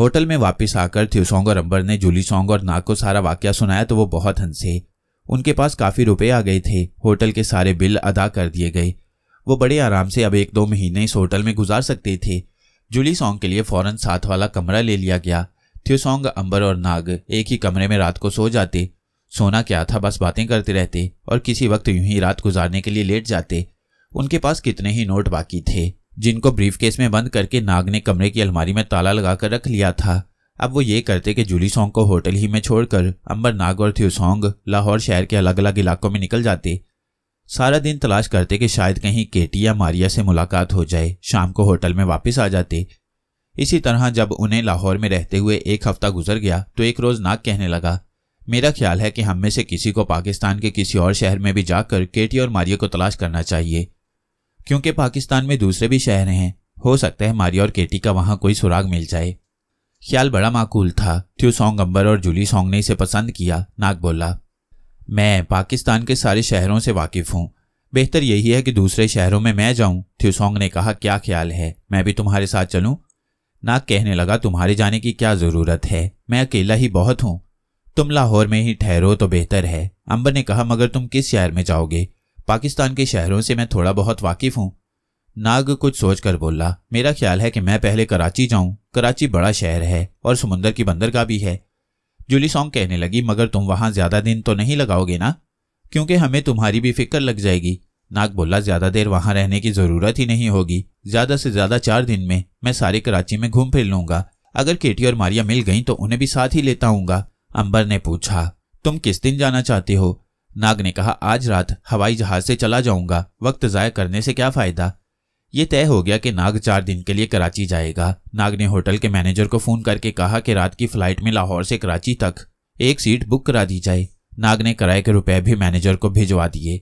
hotel में वापस आकर थ्यूसोंग और अंबर ने जूली सोंग और नाग को सारा वाक्य सुनाया तो वो बहुत हंसे उनके पास काफ़ी रुपए आ गए थे होटल के सारे बिल अदा कर दिए गए वो बड़े आराम से अब एक दो महीने इस होटल में गुजार सकते थे जूली सोंग के लिए फ़ौरन साथ वाला कमरा ले लिया गया थ्यूसोंग अंबर और नाग एक ही कमरे में रात को सो जाते सोना क्या था बस बातें करते रहते और किसी वक्त यूं ही रात गुजारने के लिए लेट जाते उनके पास कितने ही नोट बाकी थे जिनको ब्रीफकेस में बंद करके नाग ने कमरे की अलमारी में ताला लगाकर रख लिया था अब वो ये करते कि जूली सोंग को होटल ही में छोड़कर अंबर नाग और थ्यूसोंग लाहौर शहर के अलग अलग इलाकों में निकल जाते सारा दिन तलाश करते कि शायद कहीं केटी या मारिया से मुलाकात हो जाए शाम को होटल में वापस आ जाते इसी तरह जब उन्हें लाहौर में रहते हुए एक हफ्ता गुजर गया तो एक रोज़ नाग कहने लगा मेरा ख्याल है कि हम में से किसी को पाकिस्तान के किसी और शहर में भी जाकर केटी और मारिया को तलाश करना चाहिए क्योंकि पाकिस्तान में दूसरे भी शहर हैं हो सकता है मारिया और केटी का वहां कोई सुराग मिल जाए ख्याल बड़ा माकूल था थ्यू सॉन्ग अंबर और जूली सॉन्ग ने इसे पसंद किया नाग बोला मैं पाकिस्तान के सारे शहरों से वाकिफ हूँ बेहतर यही है कि दूसरे शहरों में मैं जाऊं थ्यूसोंग ने कहा क्या ख्याल है मैं भी तुम्हारे साथ चलूं नाग कहने लगा तुम्हारे जाने की क्या जरूरत है मैं अकेला ही बहुत हूं तुम लाहौर में ही ठहरो तो बेहतर है अंबर ने कहा मगर तुम किस शहर में जाओगे पाकिस्तान के शहरों से मैं थोड़ा बहुत वाकिफ हूँ नाग कुछ सोच कर बोला मेरा ख्याल है कि मैं पहले कराची जाऊं कराची बड़ा शहर है और समुंदर की बंदरगाह भी है जूली सॉन्ग कहने लगी मगर तुम वहां ज्यादा दिन तो नहीं लगाओगे ना क्योंकि हमें तुम्हारी भी फिक्र लग जाएगी नाग बोला ज्यादा देर वहां रहने की जरूरत ही नहीं होगी ज्यादा से ज्यादा चार दिन में मैं सारे कराची में घूम फिर लूंगा अगर केटी और मारिया मिल गई तो उन्हें भी साथ ही लेता हूँ अंबर ने पूछा तुम किस दिन जाना चाहते हो नाग ने कहा आज रात हवाई जहाज से चला जाऊंगा वक्त ज़ाय करने से क्या फ़ायदा ये तय हो गया कि नाग चार दिन के लिए कराची जाएगा नाग ने होटल के मैनेजर को फ़ोन करके कहा कि रात की फ़्लाइट में लाहौर से कराची तक एक सीट बुक करा दी जाए नाग ने किराए के रुपए भी मैनेजर को भिजवा दिए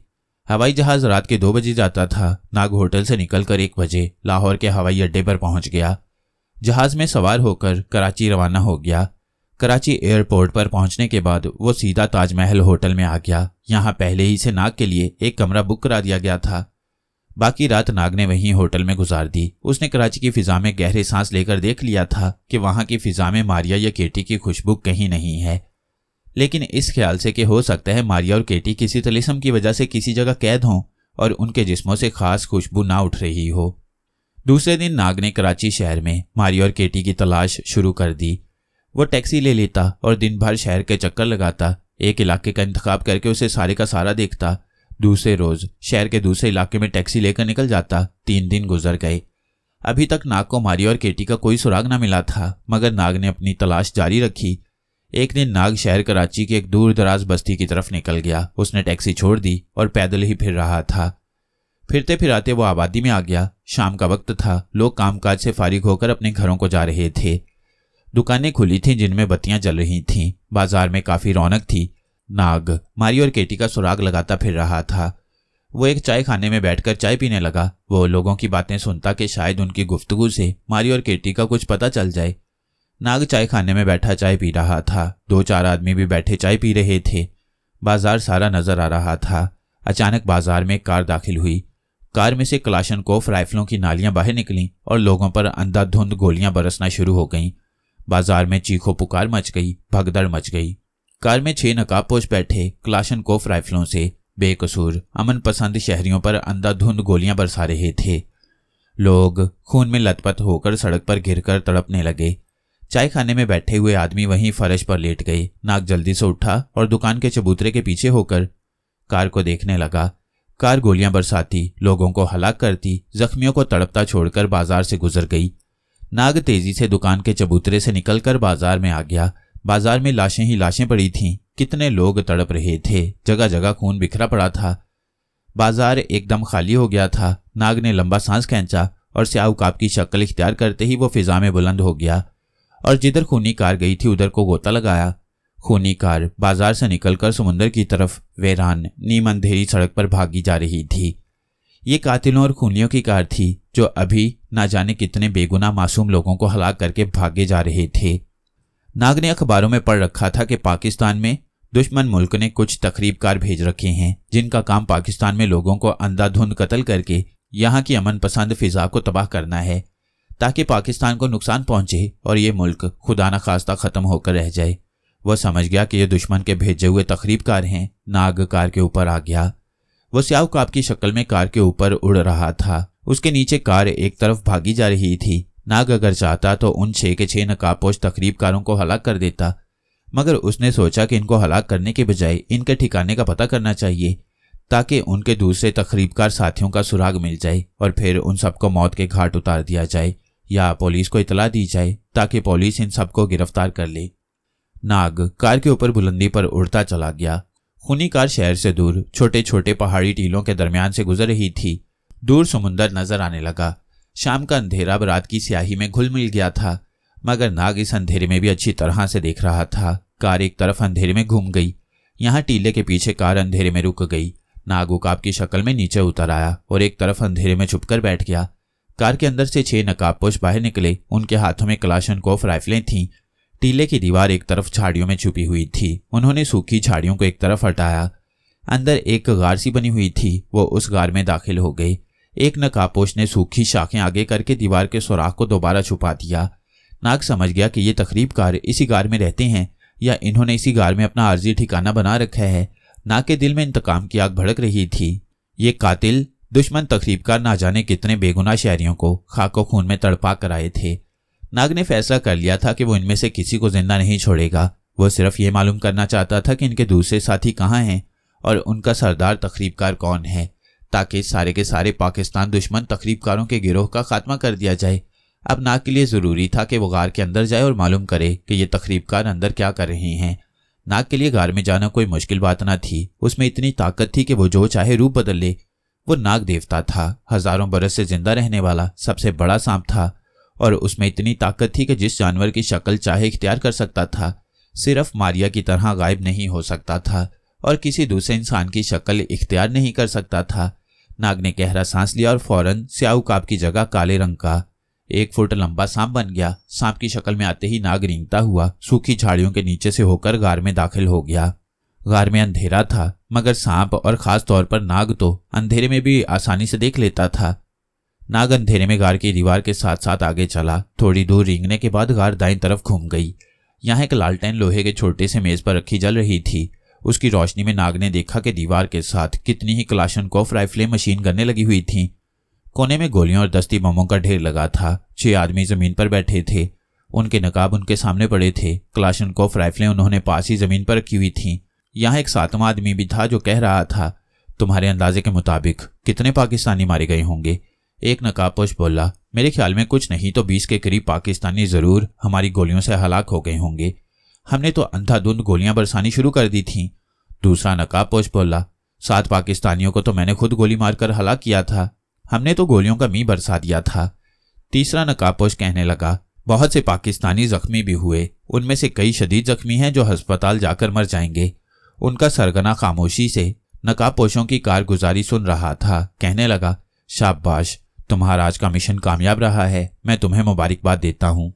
हवाई जहाज रात के दो बजे जाता था नाग होटल से निकलकर एक बजे लाहौर के हवाई अड्डे पर पहुंच गया जहाज में सवार होकर कराची रवाना हो गया कराची एयरपोर्ट पर पहुंचने के बाद वो सीधा ताजमहल होटल में आ गया यहाँ पहले ही से नाग के लिए एक कमरा बुक करा दिया गया था बाकी रात नाग ने वहीं होटल में गुजार दी उसने कराची की फिजा में गहरे सांस लेकर देख लिया था कि वहां की फिजा में मारिया या केटी की खुशबू कहीं नहीं है लेकिन इस ख्याल से कि हो सकता है मारिया और केटी किसी तलिसम की वजह से किसी जगह कैद हों और उनके जिस्मों से खास खुशबू ना उठ रही हो दूसरे दिन नाग ने कराची शहर में मारिया और केटी की तलाश शुरू कर दी वो टैक्सी ले लेता और दिन भर शहर के चक्कर लगाता एक इलाके का इंतखब करके उसे सारे का सारा देखता दूसरे रोज शहर के दूसरे इलाके में टैक्सी लेकर निकल जाता तीन दिन गुजर गए अभी तक नाग को मारी और केटी का कोई सुराग ना मिला था मगर नाग ने अपनी तलाश जारी रखी एक दिन नाग शहर कराची की एक दूर दराज बस्ती की तरफ निकल गया उसने टैक्सी छोड़ दी और पैदल ही फिर रहा था फिरते फिराते वो आबादी में आ गया शाम का वक्त था लोग कामकाज से फारिग होकर अपने घरों को जा रहे थे दुकानें खुली थीं जिनमें बत्तियां जल रही थीं बाजार में काफी रौनक थी नाग मारी और केटी का सुराग लगाता फिर रहा था वो एक चाय खाने में बैठकर चाय पीने लगा वो लोगों की बातें सुनता कि शायद उनकी गुफ्तगु से मारी और केटी का कुछ पता चल जाए नाग चाय खाने में बैठा चाय पी रहा था दो चार आदमी भी बैठे चाय पी रहे थे बाजार सारा नजर आ रहा था अचानक बाजार में कार दाखिल हुई कार में से कोफ राइफलों की नालियां बाहर निकलीं और लोगों पर अंधाधुंध गोलियां बरसना शुरू हो गईं बाजार में चीखो पुकार मच गई भगदड़ मच गई कार में छह नकाबपोश बैठे क्लाशन कोफ राइफलों से बेकसूर अमन पसंद शहरियों पर अंधाधुंध गोलियां बरसा रहे थे लोग खून में लतपत होकर सड़क पर घिरकर तड़पने लगे चाय खाने में बैठे हुए आदमी वहीं फर्श पर लेट गए नाक जल्दी से उठा और दुकान के चबूतरे के पीछे होकर कार को देखने लगा कार गोलियां बरसाती लोगों को हलाक करती जख्मियों को तड़पता छोड़कर बाजार से गुजर गई नाग तेजी से दुकान के चबूतरे से निकलकर बाजार में आ गया बाजार में लाशें ही लाशें पड़ी थीं कितने लोग तड़प रहे थे जगह जगह खून बिखरा पड़ा था बाजार एकदम खाली हो गया था नाग ने लंबा सांस खेचा और स्याहूकाब की शक्ल इख्तियार करते ही वो फिजा में बुलंद हो गया और जिधर खूनी कार गई थी उधर को गोता लगाया खूनी कार बाजार से निकलकर समुन्दर की तरफ वेरान नीम अंधेरी सड़क पर भागी जा रही थी ये कातिलों और खूनियों की कार थी जो अभी ना जाने कितने बेगुना मासूम लोगों को हलाक करके भागे जा रहे थे नाग ने अखबारों में पढ़ रखा था कि पाकिस्तान में दुश्मन मुल्क ने कुछ तकरीबकार भेज रखे हैं जिनका काम पाकिस्तान में लोगों को अंधाधुंध कत्ल करके यहाँ की अमन पसंद फिजा को तबाह करना है ताकि पाकिस्तान को नुकसान पहुंचे और ये मुल्क खुदा न खास्ता ख़त्म होकर रह जाए वह समझ गया कि ये दुश्मन के भेजे हुए तकरीबकार हैं नाग कार के ऊपर आ गया वो स्याव काप की शक्ल में कार के ऊपर उड़ रहा था उसके नीचे कार एक तरफ भागी जा रही थी नाग अगर चाहता तो उन छः के नकापोश तकरीब कारों को हलाक कर देता मगर उसने सोचा कि इनको हलाक करने के बजाय इनके ठिकाने का पता करना चाहिए ताकि उनके दूसरे तकरीबकार साथियों का सुराग मिल जाए और फिर उन सबको मौत के घाट उतार दिया जाए या पुलिस को इतला दी जाए ताकि पुलिस इन सबको गिरफ्तार कर ले नाग कार के ऊपर बुलंदी पर उड़ता चला गया उन्हीं कार शहर से दूर छोटे छोटे पहाड़ी टीलों के दरमियान से गुजर रही थी दूर समुंदर नजर आने लगा शाम का अंधेरा रात की स्याही में घुल मिल गया था मगर नाग इस अंधेरे में भी अच्छी तरह से देख रहा था कार एक तरफ अंधेरे में घूम गई यहाँ टीले के पीछे कार अंधेरे में रुक गई नाग उकाब की शक्ल में नीचे उतर आया और एक तरफ अंधेरे में छुपकर बैठ गया कार के अंदर से छह नकाबपोश बाहर निकले उनके हाथों में कलाशन कोफ राइफलें थीं टीले की दीवार एक तरफ झाड़ियों में छुपी हुई थी उन्होंने सूखी झाड़ियों को एक तरफ हटाया अंदर एक गार सी बनी हुई थी वो उस गार में दाखिल हो गई एक नकापोश ने सूखी शाखें आगे करके दीवार के सुराख को दोबारा छुपा दिया नाग समझ गया कि ये तकरीबकार इसी गार में रहते हैं या इन्होंने इसी गार में अपना आर्जी ठिकाना बना रखा है नाग के दिल में इंतकाम की आग भड़क रही थी ये कातिल दुश्मन तकरीबकार ना जाने कितने बेगुनाह शहरियों को खाको खून में तड़पा कराए थे नाग ने फैसला कर लिया था कि वो इनमें से किसी को जिंदा नहीं छोड़ेगा वो सिर्फ ये मालूम करना चाहता था कि इनके दूसरे साथी कहाँ हैं और उनका सरदार तकरीबकार कौन है ताकि सारे के सारे पाकिस्तान दुश्मन तकरीबकारों के गिरोह का खात्मा कर दिया जाए अब नाग के लिए ज़रूरी था कि वो गार के अंदर जाए और मालूम करे कि ये तकरीबकार अंदर क्या कर रहे हैं नाग के लिए गार में जाना कोई मुश्किल बात ना थी उसमें इतनी ताकत थी कि वो जो चाहे रूप बदल ले वो नाग देवता था हजारों बरस से जिंदा रहने वाला सबसे बड़ा सांप था और उसमें इतनी ताकत थी कि जिस जानवर की शक्ल चाहे इख्तियार कर सकता था सिर्फ मारिया की तरह गायब नहीं हो सकता था और किसी दूसरे इंसान की शक्ल इख्तियार नहीं कर सकता था नाग ने गहरा सांस लिया और फौरन स्याऊ काप की जगह काले रंग का एक फुट लंबा सांप बन गया सांप की शक्ल में आते ही नाग रिंगता हुआ सूखी झाड़ियों के नीचे से होकर गार में दाखिल हो गया गार में अंधेरा था मगर सांप और खास तौर पर नाग तो अंधेरे में भी आसानी से देख लेता था नाग अंधेरे में गार की दीवार के साथ साथ आगे चला थोड़ी दूर रींगने के बाद गार दाई तरफ घूम गई यहाँ एक लालटेन लोहे के छोटे से मेज पर रखी जल रही थी उसकी रोशनी में नाग ने देखा कि दीवार के साथ कितनी ही क्लाशन कोफ राइफलें मशीन करने लगी हुई थी कोने में गोलियों और दस्ती बमों का ढेर लगा था छह आदमी जमीन पर बैठे थे उनके नकाब उनके सामने पड़े थे क्लाशन कोफ राइफलें उन्होंने पास ही जमीन पर रखी हुई थी यहाँ एक सातवां आदमी भी था जो कह रहा था तुम्हारे अंदाजे के मुताबिक कितने पाकिस्तानी मारे गए होंगे एक नकाबपोश बोला मेरे ख्याल में कुछ नहीं तो बीस के करीब पाकिस्तानी ज़रूर हमारी गोलियों से हलाक हो गए होंगे हमने तो अंधाधुंध गोलियां बरसानी शुरू कर दी थीं दूसरा नकाबपोश बोला सात पाकिस्तानियों को तो मैंने खुद गोली मारकर हलाक किया था हमने तो गोलियों का मीह बरसा दिया था तीसरा नकाबपोश कहने लगा बहुत से पाकिस्तानी जख्मी भी हुए उनमें से कई शदीद जख्मी हैं जो हस्पताल जाकर मर जाएंगे उनका सरगना खामोशी से नकाबपोशों की कारगुजारी सुन रहा था कहने लगा शाबाश तुम्हारा आज का मिशन कामयाब रहा है मैं तुम्हें मुबारकबाद देता हूँ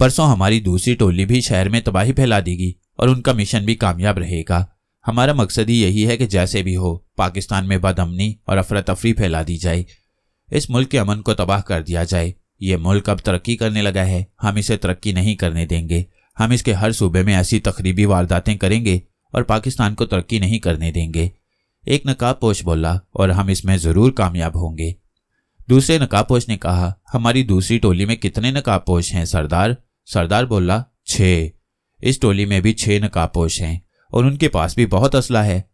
परसों हमारी दूसरी टोली भी शहर में तबाही फैला देगी और उनका मिशन भी कामयाब रहेगा हमारा मकसद ही यही है कि जैसे भी हो पाकिस्तान में बदअमनी और अफरा तफरी फैला दी जाए इस मुल्क के अमन को तबाह कर दिया जाए ये मुल्क अब तरक्की करने लगा है हम इसे तरक्की नहीं करने देंगे हम इसके हर सूबे में ऐसी तकरीबी वारदातें करेंगे और पाकिस्तान को तरक्की नहीं करने देंगे एक नकाब पोश बोला और हम इसमें ज़रूर कामयाब होंगे दूसरे नकाबपोश ने कहा हमारी दूसरी टोली में कितने नकाबपोश हैं सरदार सरदार बोला छ इस टोली में भी छः नकाबपोश हैं और उनके पास भी बहुत असला है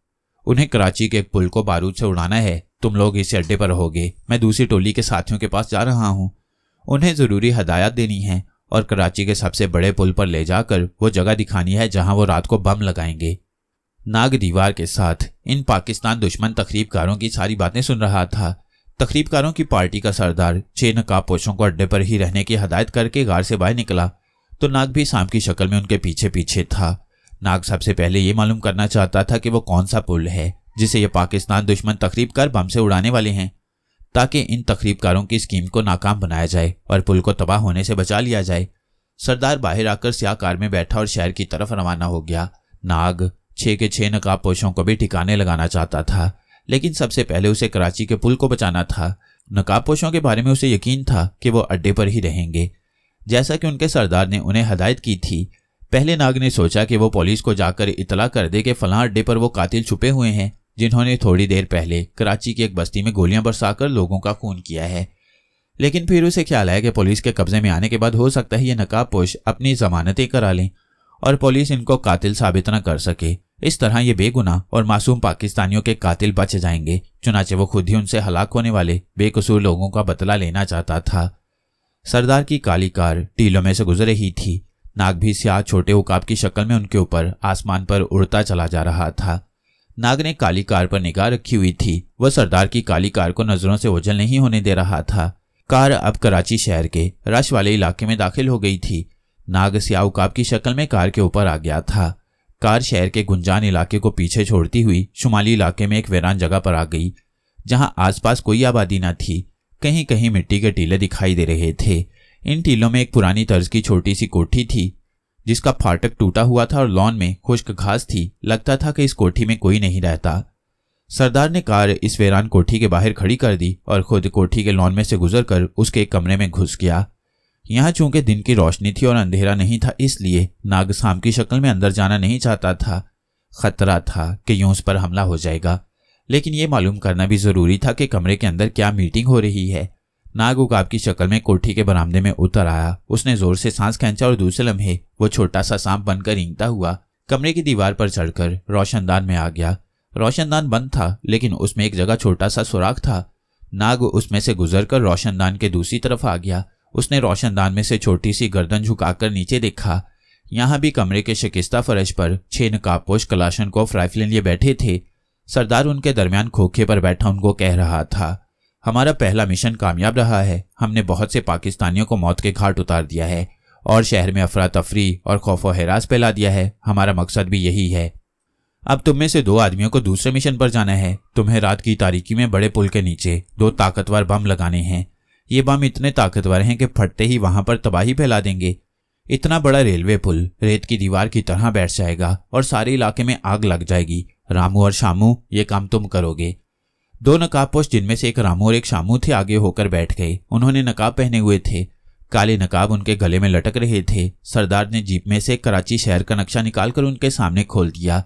उन्हें कराची के एक पुल को बारूद से उड़ाना है तुम लोग इस अड्डे पर रहोगे मैं दूसरी टोली के साथियों के पास जा रहा हूँ उन्हें ज़रूरी हदायत देनी है और कराची के सबसे बड़े पुल पर ले जाकर वो जगह दिखानी है जहां वो रात को बम लगाएंगे नाग दीवार के साथ इन पाकिस्तान दुश्मन तकरीबकारों की सारी बातें सुन रहा था तकरीबकारों की पार्टी का सरदार छह नकाब पोशों को अड्डे पर ही रहने की हदायत करके गार से बाहर निकला तो नाग भी सांप की शक्ल में उनके पीछे पीछे था नाग सबसे पहले ये मालूम करना चाहता था कि वो कौन सा पुल है जिसे ये पाकिस्तान दुश्मन कर बम से उड़ाने वाले हैं ताकि इन तकरीबकारों की स्कीम को नाकाम बनाया जाए और पुल को तबाह होने से बचा लिया जाए सरदार बाहर आकर स्या कार में बैठा और शहर की तरफ रवाना हो गया नाग छः के छः पोशों को भी ठिकाने लगाना चाहता था लेकिन सबसे पहले उसे कराची के पुल को बचाना था नकाबपोशों के बारे में उसे यकीन था कि वो अड्डे पर ही रहेंगे जैसा कि उनके सरदार ने उन्हें हदायत की थी पहले नाग ने सोचा कि वो पुलिस को जाकर इतला कर दे कि फलां अड्डे पर वो कातिल छुपे हुए हैं जिन्होंने थोड़ी देर पहले कराची की एक बस्ती में गोलियां बरसाकर लोगों का खून किया है लेकिन फिर उसे ख्याल आया कि पुलिस के कब्जे में आने के बाद हो सकता है ये नकाब पोश अपनी जमानतें करा लें और पुलिस इनको कातिल साबित न कर सके इस तरह ये बेगुनाह और मासूम पाकिस्तानियों के कातिल बच जाएंगे चुनाचे वो खुद ही उनसे हलाक होने वाले बेकसूर लोगों का बदला लेना चाहता था सरदार की काली कार टीलों में से गुजर रही थी नाग भी स्याह छोटे उकाब की शक्ल में उनके ऊपर आसमान पर उड़ता चला जा रहा था नाग ने काली कार पर निगाह रखी हुई थी वह सरदार की काली कार को नजरों से ओझल नहीं होने दे रहा था कार अब कराची शहर के रश वाले इलाके में दाखिल हो गई थी नागस्याऊ काब की शक्ल में कार के ऊपर आ गया था कार शहर के गुंजान इलाके को पीछे छोड़ती हुई शुमाली इलाके में एक वीरान जगह पर आ गई जहां आसपास कोई आबादी न थी कहीं कहीं मिट्टी के टीले दिखाई दे रहे थे इन टीलों में एक पुरानी तर्ज की छोटी सी कोठी थी जिसका फाटक टूटा हुआ था और लॉन में खुश्क घास थी लगता था कि इस कोठी में कोई नहीं रहता सरदार ने कार इस वेरान कोठी के बाहर खड़ी कर दी और खुद कोठी के लॉन में से गुजरकर उसके कमरे में घुस गया यहाँ चूंकि दिन की रोशनी थी और अंधेरा नहीं था इसलिए नागसाम की शक्ल में अंदर जाना नहीं चाहता था खतरा था कि यूं उस पर हमला हो जाएगा लेकिन ये मालूम करना भी ज़रूरी था कि कमरे के अंदर क्या मीटिंग हो रही है नाग उकाब की शक्ल में कोठी के बरामदे में उतर आया उसने जोर से सांस खींचा और दूसरे लम्हे वो छोटा सा सांप बनकर रिंगता हुआ कमरे की दीवार पर चढ़कर रोशनदान में आ गया रोशनदान बंद था लेकिन उसमें एक जगह छोटा सा सुराख था नाग उसमें से गुजर कर रोशनदान के दूसरी तरफ आ गया उसने रोशनदान में से छोटी सी गर्दन झुकाकर नीचे देखा यहाँ भी कमरे के शिकिस्ता फर्श पर छह नकाबपोश कलाशन को फ्राइफलिन लिए बैठे थे सरदार उनके दरमियान खोखे पर बैठा उनको कह रहा था हमारा पहला मिशन कामयाब रहा है हमने बहुत से पाकिस्तानियों को मौत के घाट उतार दिया है और शहर में अफरा तफरी और खौफ व हरास फैला दिया है हमारा मकसद भी यही है अब तुम में से दो आदमियों को दूसरे मिशन पर जाना है तुम्हें रात की तारीकी में बड़े पुल के नीचे दो ताकतवर बम लगाने हैं ये बम इतने ताकतवर हैं कि फटते ही वहां पर तबाही फैला देंगे इतना बड़ा रेलवे पुल रेत की दीवार की तरह बैठ जाएगा और सारे इलाके में आग लग जाएगी रामू और शामू ये काम तुम करोगे दो नकाबपोश जिनमें से एक रामू और एक शामू थे आगे होकर बैठ गए उन्होंने नकाब पहने हुए थे काले नकाब उनके गले में लटक रहे थे सरदार ने जीप में से कराची शहर का नक्शा निकालकर उनके सामने खोल दिया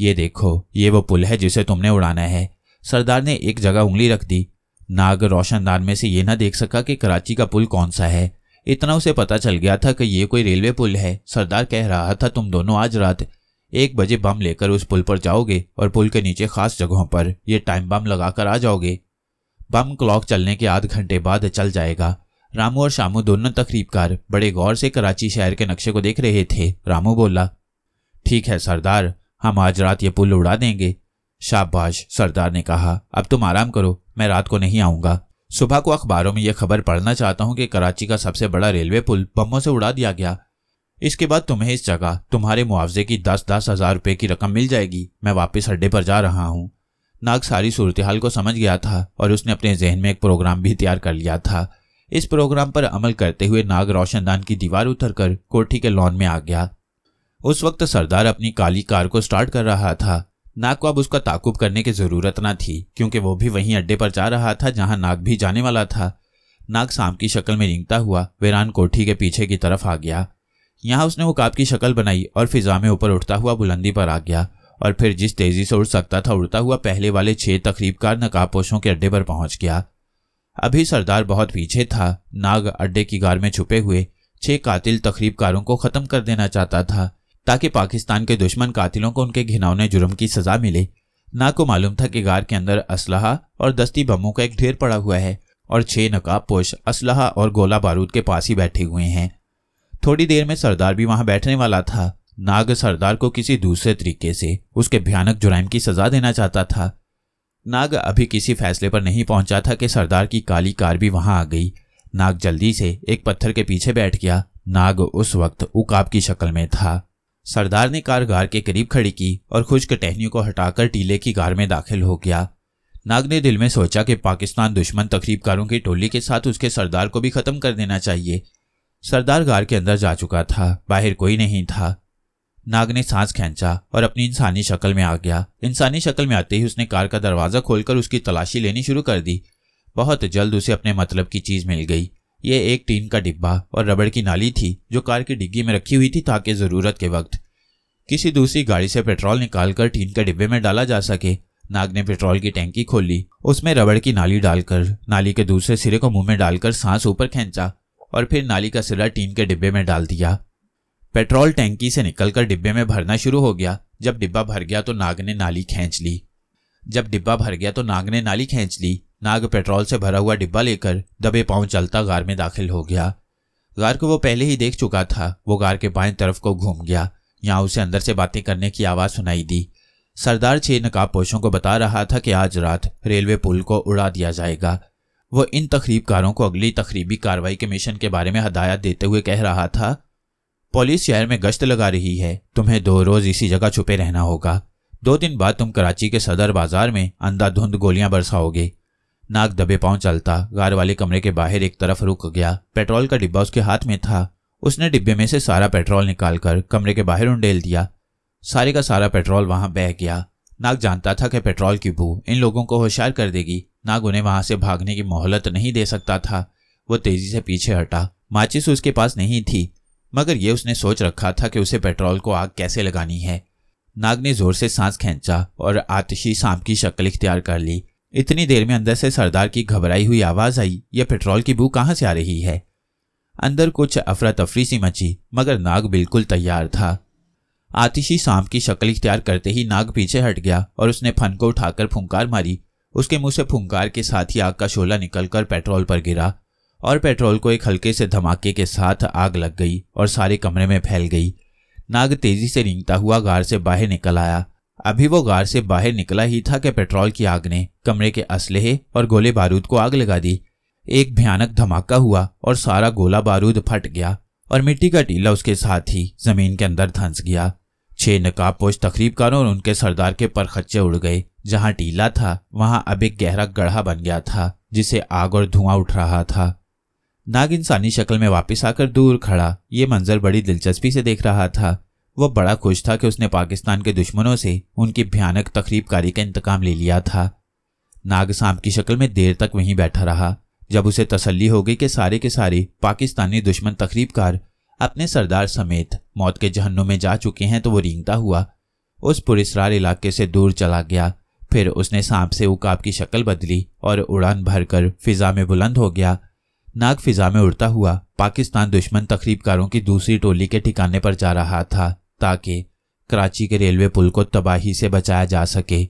ये देखो ये वो पुल है जिसे तुमने उड़ाना है सरदार ने एक जगह उंगली रख दी नाग रोशनदान में से ये ना देख सका कि कराची का पुल कौन सा है इतना उसे पता चल गया था कि ये कोई रेलवे पुल है सरदार कह रहा था तुम दोनों आज रात एक बजे बम लेकर उस पुल पर जाओगे और पुल के नीचे खास जगहों पर यह टाइम बम लगाकर आ जाओगे बम क्लॉक चलने के आध घंटे बाद चल जाएगा रामू और शामू दोनों तकरीबकार बड़े गौर से कराची शहर के नक्शे को देख रहे थे रामू बोला ठीक है सरदार हम आज रात ये पुल उड़ा देंगे शाबाश सरदार ने कहा अब तुम आराम करो मैं रात को नहीं आऊंगा सुबह को अखबारों में यह खबर पढ़ना चाहता हूँ कि कराची का सबसे बड़ा रेलवे पुल बमों से उड़ा दिया गया इसके बाद तुम्हें इस जगह तुम्हारे मुआवजे की दस दस हजार रुपये की रकम मिल जाएगी मैं वापस अड्डे पर जा रहा हूँ नाग सारी सूरत हाल को समझ गया था और उसने अपने जहन में एक प्रोग्राम भी तैयार कर लिया था इस प्रोग्राम पर अमल करते हुए नाग रोशनदान की दीवार उतर कर कोठी के लॉन में आ गया उस वक्त सरदार अपनी काली कार को स्टार्ट कर रहा था नाग को अब उसका ताकुब करने की जरूरत ना थी क्योंकि वो भी वहीं अड्डे पर जा रहा था जहां नाग भी जाने वाला था नाग सांप की शक्ल में रिंगता हुआ वीरान कोठी के पीछे की तरफ आ गया यहां उसने वो काब की शक्ल बनाई और फिजा में ऊपर उठता हुआ बुलंदी पर आ गया और फिर जिस तेजी से उड़ सकता था उड़ता हुआ पहले वाले छह तकरीबकार नकाबपोशों के अड्डे पर पहुंच गया अभी सरदार बहुत पीछे था नाग अड्डे की गार में छुपे हुए छह कातिल तकरीबकारों को खत्म कर देना चाहता था ताकि पाकिस्तान के दुश्मन कातिलों को उनके घिनौने जुर्म की सजा मिले ना को मालूम था कि गार के अंदर असल और दस्ती बमों का एक ढेर पड़ा हुआ है और छह नकाब पोश असलहा और गोला बारूद के पास ही बैठे हुए हैं थोड़ी देर में सरदार भी वहां बैठने वाला था नाग सरदार को किसी दूसरे तरीके से उसके भयानक जुराइम की सजा देना चाहता था नाग अभी किसी फैसले पर नहीं पहुंचा था कि सरदार की काली कार भी वहां आ गई नाग जल्दी से एक पत्थर के पीछे बैठ गया नाग उस वक्त उकाब की शक्ल में था सरदार ने कार गार के करीब खड़ी की और खुश टहनियों को हटाकर टीले की गार में दाखिल हो गया नाग ने दिल में सोचा कि पाकिस्तान दुश्मन तकरीबकारों की टोली के साथ उसके सरदार को भी खत्म कर देना चाहिए सरदार गार के अंदर जा चुका था बाहर कोई नहीं था नाग ने सांस खींचा और अपनी इंसानी शक्ल में आ गया इंसानी शक्ल में आते ही उसने कार का दरवाज़ा खोलकर उसकी तलाशी लेनी शुरू कर दी बहुत जल्द उसे अपने मतलब की चीज़ मिल गई यह एक टीन का डिब्बा और रबड़ की नाली थी जो कार की डिग्गी में रखी हुई थी ताकि ज़रूरत के वक्त किसी दूसरी गाड़ी से पेट्रोल निकालकर टीन के डिब्बे में डाला जा सके नाग ने पेट्रोल की टैंकी खोली उसमें रबड़ की नाली डालकर नाली के दूसरे सिरे को मुंह में डालकर सांस ऊपर खींचा और फिर नाली का सिरा टीन के डिब्बे में डाल दिया पेट्रोल टैंकी से निकलकर डिब्बे में भरना शुरू हो गया जब डिब्बा भर गया तो नाग ने नाली खींच ली जब डिब्बा भर गया तो नाग ने नाली खींच ली नाग पेट्रोल से भरा हुआ डिब्बा लेकर दबे पांव चलता गार में दाखिल हो गया गार को वो पहले ही देख चुका था वो गार के बाएं तरफ को घूम गया यहाँ उसे अंदर से बातें करने की आवाज़ सुनाई दी सरदार छह नकाबपोशों को बता रहा था कि आज रात रेलवे पुल को उड़ा दिया जाएगा वो इन तकरीबकारों को अगली तकरीबी कार्रवाई के मिशन के बारे में हदायत देते हुए कह रहा था पुलिस शहर में गश्त लगा रही है तुम्हें दो रोज इसी जगह छुपे रहना होगा दो दिन बाद तुम कराची के सदर बाजार में अंधाधुंध गोलियां बरसाओगे नाग दबे पांव चलता गार वाले कमरे के बाहर एक तरफ रुक गया पेट्रोल का डिब्बा उसके हाथ में था उसने डिब्बे में से सारा पेट्रोल निकालकर कमरे के बाहर उंडेल दिया सारे का सारा पेट्रोल वहां बह गया नाग जानता था कि पेट्रोल की बू इन लोगों को होशियार कर देगी नाग उन्हें वहां से भागने की मोहलत नहीं दे सकता था वो तेजी से पीछे हटा माचिस उसके पास नहीं थी मगर यह उसने सोच रखा था कि उसे पेट्रोल को आग कैसे लगानी है नाग ने जोर से सांस खींचा और आतिशी सांप की शक्ल इख्तियार कर ली इतनी देर में अंदर से सरदार की घबराई हुई आवाज आई यह पेट्रोल की बू कहाँ से आ रही है अंदर कुछ अफरा तफरी सी मची मगर नाग बिल्कुल तैयार था आतिशी सांप की शक्ल इख्तियार करते ही नाग पीछे हट गया और उसने फन को उठाकर फुंकार मारी उसके मुंह से फुंकार के साथ ही आग का शोला निकलकर पेट्रोल पर गिरा और पेट्रोल को एक हल्के से धमाके के साथ आग लग गई और सारे कमरे में फैल गई नाग तेजी से रिंगता हुआ गार से बाहर निकल आया अभी वो गार से बाहर निकला ही था कि पेट्रोल की आग ने कमरे के असलहे और गोले बारूद को आग लगा दी एक भयानक धमाका हुआ और सारा गोला बारूद फट गया और मिट्टी का टीला उसके साथ ही जमीन के अंदर धंस गया छह नकाबपोश तकरीबकारों और उनके सरदार के परखच्चे उड़ गए जहां टीला था वहां अब एक गहरा गढ़ा बन गया था जिसे आग और धुआं उठ रहा था नाग इंसानी शक्ल में वापस आकर दूर खड़ा ये मंजर बड़ी दिलचस्पी से देख रहा था वह बड़ा खुश था कि उसने पाकिस्तान के दुश्मनों से उनकी भयानक तकरीबकारी का इंतकाम ले लिया था नाग सांप की शक्ल में देर तक वहीं बैठा रहा जब उसे तसल्ली हो गई कि सारे के सारे पाकिस्तानी दुश्मन तकरीबकार अपने सरदार समेत मौत के जहनों में जा चुके हैं तो वो रींगता हुआ उस पुरिसरार इलाके से दूर चला गया फिर उसने सांप से उकाब की शक्ल बदली और उड़ान भरकर फिजा में बुलंद हो गया नाग फिजा में उड़ता हुआ पाकिस्तान दुश्मन तकरीबकारों की दूसरी टोली के ठिकाने पर जा रहा था ताकि कराची के रेलवे पुल को तबाही से बचाया जा सके